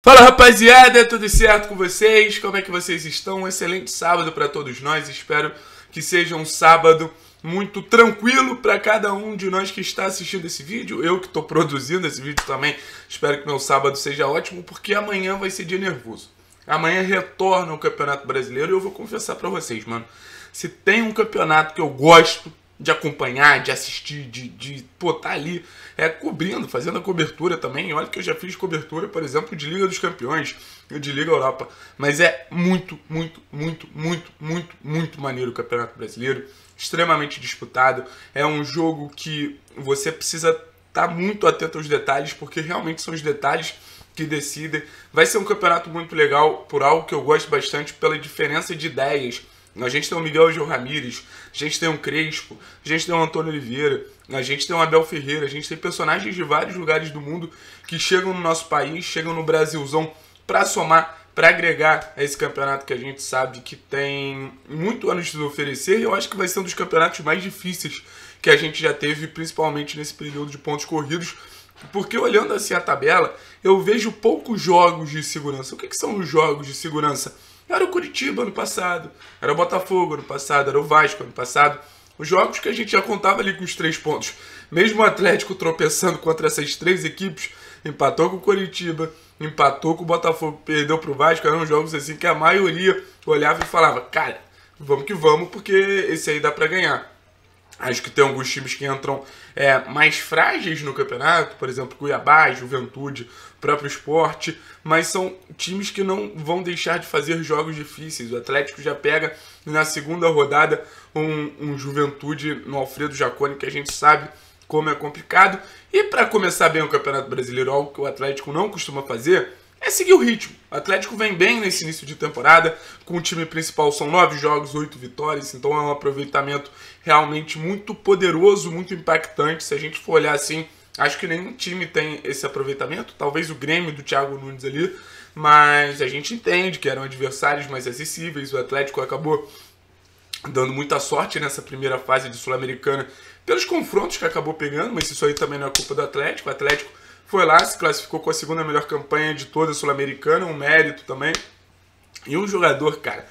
Fala rapaziada, tudo certo com vocês? Como é que vocês estão? Um excelente sábado para todos nós. Espero que seja um sábado muito tranquilo para cada um de nós que está assistindo esse vídeo. Eu que estou produzindo esse vídeo também. Espero que meu sábado seja ótimo, porque amanhã vai ser dia nervoso. Amanhã retorna o Campeonato Brasileiro e eu vou confessar para vocês, mano. Se tem um campeonato que eu gosto de acompanhar, de assistir, de, de pô, tá ali é, cobrindo, fazendo a cobertura também. Olha que eu já fiz cobertura, por exemplo, de Liga dos Campeões e de Liga Europa. Mas é muito, muito, muito, muito, muito, muito maneiro o Campeonato Brasileiro. Extremamente disputado. É um jogo que você precisa estar tá muito atento aos detalhes, porque realmente são os detalhes que decidem. Vai ser um campeonato muito legal, por algo que eu gosto bastante, pela diferença de ideias a gente tem o Miguel Gil Ramírez, a gente tem o Crespo, a gente tem o Antônio Oliveira, a gente tem o Abel Ferreira, a gente tem personagens de vários lugares do mundo que chegam no nosso país, chegam no Brasilzão para somar, para agregar a esse campeonato que a gente sabe que tem muito a nos oferecer e eu acho que vai ser um dos campeonatos mais difíceis que a gente já teve, principalmente nesse período de pontos corridos. Porque olhando assim a tabela, eu vejo poucos jogos de segurança. O que, que são os jogos de segurança? Era o Curitiba ano passado, era o Botafogo ano passado, era o Vasco ano passado. Os jogos que a gente já contava ali com os três pontos. Mesmo o Atlético tropeçando contra essas três equipes, empatou com o Curitiba, empatou com o Botafogo, perdeu para o Vasco. Eram jogos assim que a maioria olhava e falava: cara, vamos que vamos, porque esse aí dá para ganhar. Acho que tem alguns times que entram é, mais frágeis no campeonato, por exemplo, Cuiabá, Juventude, próprio esporte, mas são times que não vão deixar de fazer jogos difíceis. O Atlético já pega na segunda rodada um, um Juventude no Alfredo Jaconi que a gente sabe como é complicado. E para começar bem o Campeonato Brasileiro, algo que o Atlético não costuma fazer, é seguir o ritmo. O Atlético vem bem nesse início de temporada, com o time principal são nove jogos, oito vitórias, então é um aproveitamento realmente muito poderoso, muito impactante. Se a gente for olhar assim, acho que nenhum time tem esse aproveitamento, talvez o Grêmio do Thiago Nunes ali, mas a gente entende que eram adversários mais acessíveis, o Atlético acabou dando muita sorte nessa primeira fase de Sul-Americana pelos confrontos que acabou pegando, mas isso aí também não é culpa do Atlético. O Atlético foi lá, se classificou com a segunda melhor campanha de toda a Sul-Americana, um mérito também. E um jogador, cara,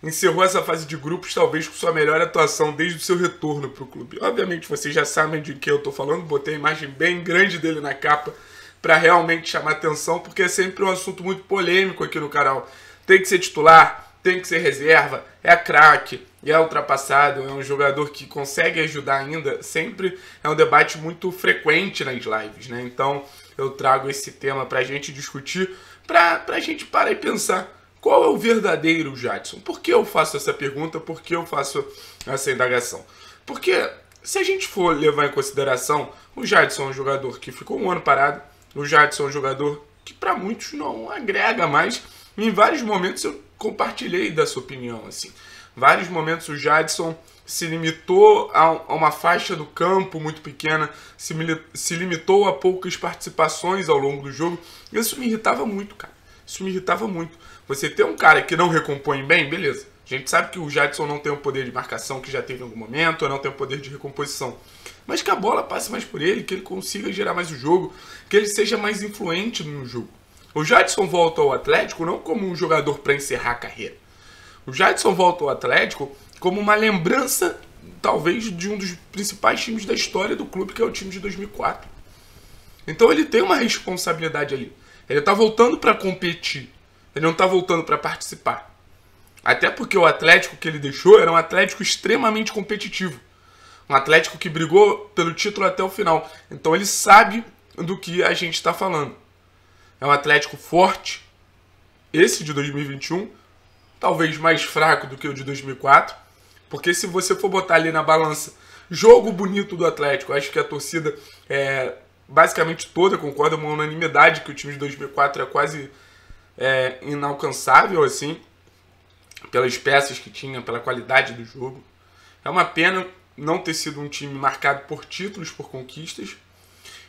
encerrou essa fase de grupos talvez com sua melhor atuação desde o seu retorno para o clube. Obviamente vocês já sabem de que eu estou falando, botei a imagem bem grande dele na capa para realmente chamar atenção, porque é sempre um assunto muito polêmico aqui no canal. Tem que ser titular, tem que ser reserva, é craque, e é ultrapassado, é um jogador que consegue ajudar ainda, sempre é um debate muito frequente nas lives, né? Então eu trago esse tema para a gente discutir, para a gente parar e pensar qual é o verdadeiro Jadson. Por que eu faço essa pergunta? Por que eu faço essa indagação? Porque se a gente for levar em consideração, o Jadson é um jogador que ficou um ano parado, o Jadson é um jogador que para muitos não agrega mais. Em vários momentos eu compartilhei dessa opinião, assim vários momentos o Jadson se limitou a uma faixa do campo muito pequena, se, limitou a poucas participações ao longo do jogo. Isso me irritava muito, cara. Isso me irritava muito. Você ter um cara que não recompõe bem, beleza. A gente sabe que o Jadson não tem o poder de marcação que já teve em algum momento, não tem o poder de recomposição. Mas que a bola passe mais por ele, que ele consiga gerar mais o jogo, que ele seja mais influente no jogo. O Jadson volta ao Atlético não como um jogador para encerrar a carreira. O Jadson volta ao Atlético como uma lembrança, talvez, de um dos principais times da história do clube, que é o time de 2004. Então ele tem uma responsabilidade ali. Ele está voltando para competir. Ele não está voltando para participar. Até porque o Atlético que ele deixou era um Atlético extremamente competitivo. Um Atlético que brigou pelo título até o final. Então ele sabe do que a gente está falando. É um Atlético forte, esse de 2021, talvez mais fraco do que o de 2004, porque se você for botar ali na balança jogo bonito do Atlético, acho que a torcida é, basicamente toda concorda, uma unanimidade que o time de 2004 é quase é, inalcançável assim, pelas peças que tinha, pela qualidade do jogo. É uma pena não ter sido um time marcado por títulos, por conquistas,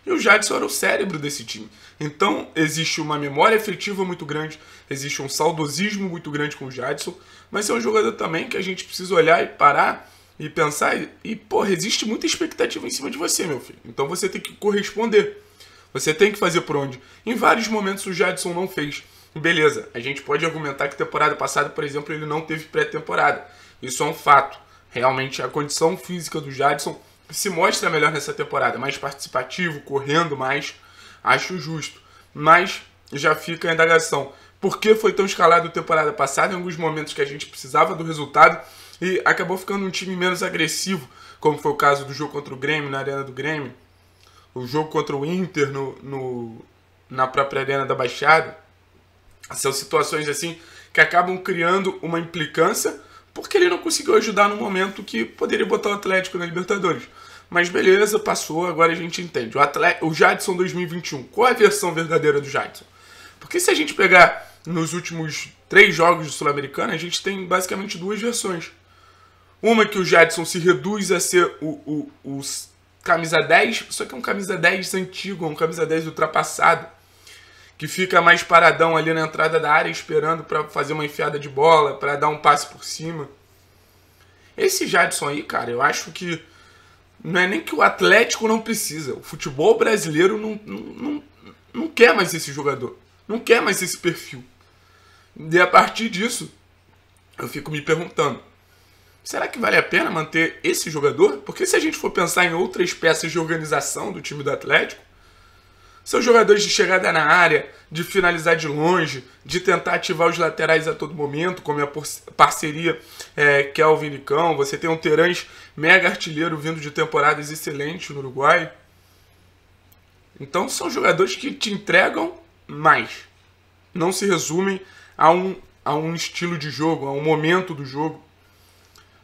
e o Jadson era o cérebro desse time. Então, existe uma memória afetiva muito grande, existe um saudosismo muito grande com o Jadson, mas é um jogador também que a gente precisa olhar e parar e pensar e, e porra, existe muita expectativa em cima de você, meu filho. Então você tem que corresponder. Você tem que fazer por onde. Em vários momentos o Jadson não fez. Beleza, a gente pode argumentar que temporada passada, por exemplo, ele não teve pré-temporada. Isso é um fato. Realmente a condição física do Jadson se mostra melhor nessa temporada, mais participativo, correndo mais, acho justo. Mas já fica a indagação. Por que foi tão escalado temporada passada, em alguns momentos que a gente precisava do resultado e acabou ficando um time menos agressivo, como foi o caso do jogo contra o Grêmio, na Arena do Grêmio, o jogo contra o Inter no, no na própria Arena da Baixada. São situações assim que acabam criando uma implicância porque ele não conseguiu ajudar no momento que poderia botar o Atlético na Libertadores. Mas beleza, passou, agora a gente entende. O, o Jadson 2021, qual é a versão verdadeira do Jadson? Porque se a gente pegar nos últimos três jogos do sul americano a gente tem basicamente duas versões. Uma que o Jadson se reduz a ser o, o, o camisa 10, só que é um camisa 10 antigo, é um camisa 10 ultrapassado que fica mais paradão ali na entrada da área esperando para fazer uma enfiada de bola, para dar um passe por cima. Esse Jadson aí, cara, eu acho que não é nem que o Atlético não precisa. O futebol brasileiro não, não, não, quer mais esse jogador. Não quer mais esse perfil. E a partir disso, eu fico me perguntando: será que vale a pena manter esse jogador? Porque se a gente for pensar em outras peças de organização do time do Atlético, são jogadores de chegada na área, de finalizar de longe, de tentar ativar os laterais a todo momento, como é a parceria é, Kelvin Cão. Você tem um Terãs mega artilheiro vindo de temporadas excelentes no Uruguai. Então são jogadores que te entregam mais. Não se resumem a um, a um estilo de jogo, a um momento do jogo.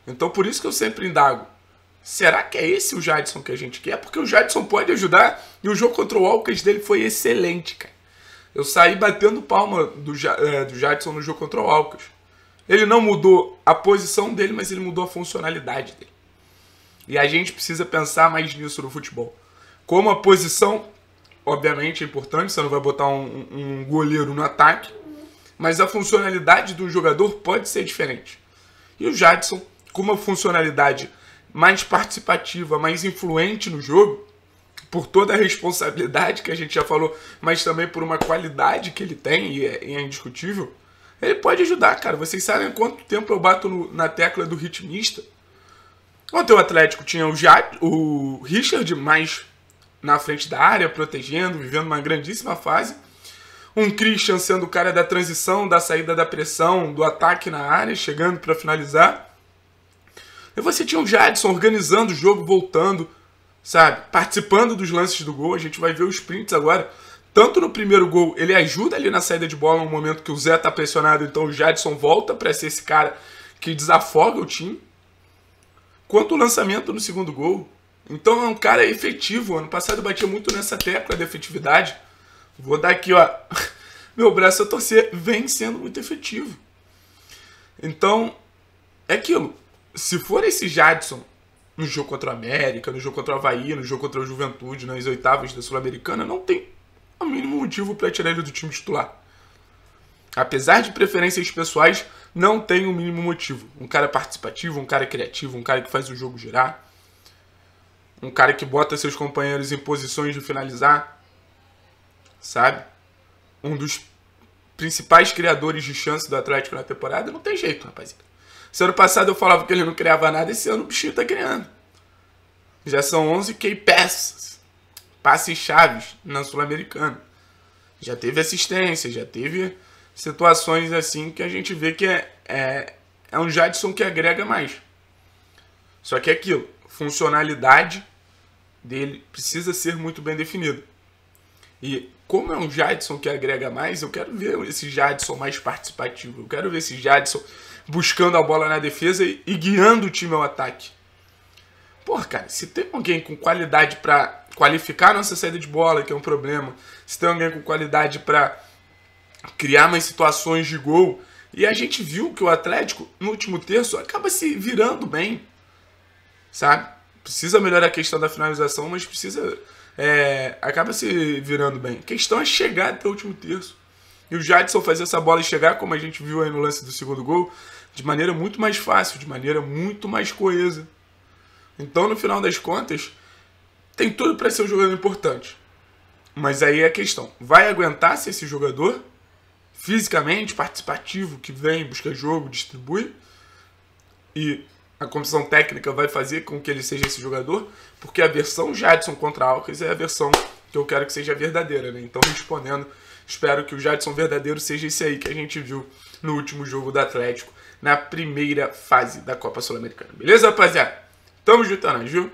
Então por isso que eu sempre indago Será que é esse o Jadson que a gente quer? Porque o Jadson pode ajudar e o jogo contra o Alcas dele foi excelente, cara. Eu saí batendo palma do, é, do Jadson no jogo contra o Alcas. Ele não mudou a posição dele, mas ele mudou a funcionalidade dele. E a gente precisa pensar mais nisso no futebol. Como a posição, obviamente, é importante, você não vai botar um, um goleiro no ataque, mas a funcionalidade do jogador pode ser diferente. E o Jadson, com uma funcionalidade mais participativa, mais influente no jogo, por toda a responsabilidade que a gente já falou, mas também por uma qualidade que ele tem, e é, e é indiscutível, ele pode ajudar, cara. Vocês sabem quanto tempo eu bato no, na tecla do ritmista. Ontem o Atlético tinha o, Jad, o Richard mais na frente da área, protegendo, vivendo uma grandíssima fase. Um Christian sendo o cara da transição, da saída da pressão, do ataque na área, chegando para finalizar. E você tinha o Jadson organizando o jogo, voltando, sabe? Participando dos lances do gol. A gente vai ver os sprints agora. Tanto no primeiro gol, ele ajuda ali na saída de bola, no momento que o Zé tá pressionado, então o Jadson volta para ser esse cara que desafoga o time. Quanto o lançamento no segundo gol. Então é um cara efetivo. Ano passado eu batia muito nessa tecla da efetividade. Vou dar aqui, ó. Meu braço a torcer vem sendo muito efetivo. Então, é aquilo se for esse Jadson no jogo contra o América, no jogo contra o Havaí, no jogo contra o Juventude, nas oitavas da Sul-Americana, não tem o mínimo motivo para tirar ele do time titular. Apesar de preferências pessoais, não tem o mínimo motivo. Um cara participativo, um cara criativo, um cara que faz o jogo girar, um cara que bota seus companheiros em posições de finalizar, sabe? Um dos principais criadores de chance do Atlético na temporada, não tem jeito, rapaziada. Se ano passado eu falava que ele não criava nada, esse ano o bichinho tá criando. Já são 11 key passes Passes chaves na Sul-Americana. Já teve assistência, já teve situações assim que a gente vê que é, é, é um Jadson que agrega mais. Só que é aquilo, funcionalidade dele precisa ser muito bem definida. E como é um Jadson que agrega mais, eu quero ver esse Jadson mais participativo. Eu quero ver esse Jadson buscando a bola na defesa e, e guiando o time ao ataque. Porra, cara, se tem alguém com qualidade para qualificar a nossa saída de bola, que é um problema, se tem alguém com qualidade para criar mais situações de gol, e a gente viu que o Atlético, no último terço, acaba se virando bem, sabe? Precisa melhorar a questão da finalização, mas precisa. É, acaba se virando bem. A questão é chegar até o último terço. E o Jadson fazer essa bola chegar, como a gente viu aí no lance do segundo gol, de maneira muito mais fácil, de maneira muito mais coesa. Então, no final das contas, tem tudo para ser um jogador importante. Mas aí é a questão: vai aguentar ser esse jogador fisicamente, participativo, que vem, busca jogo, distribui? E a comissão técnica vai fazer com que ele seja esse jogador? Porque a versão Jadson contra Alcas é a versão que eu quero que seja verdadeira, né? Então, respondendo Espero que o Jadson verdadeiro seja esse aí que a gente viu no último jogo do Atlético, na primeira fase da Copa Sul-Americana. Beleza, rapaziada? Tamo juntando, é viu?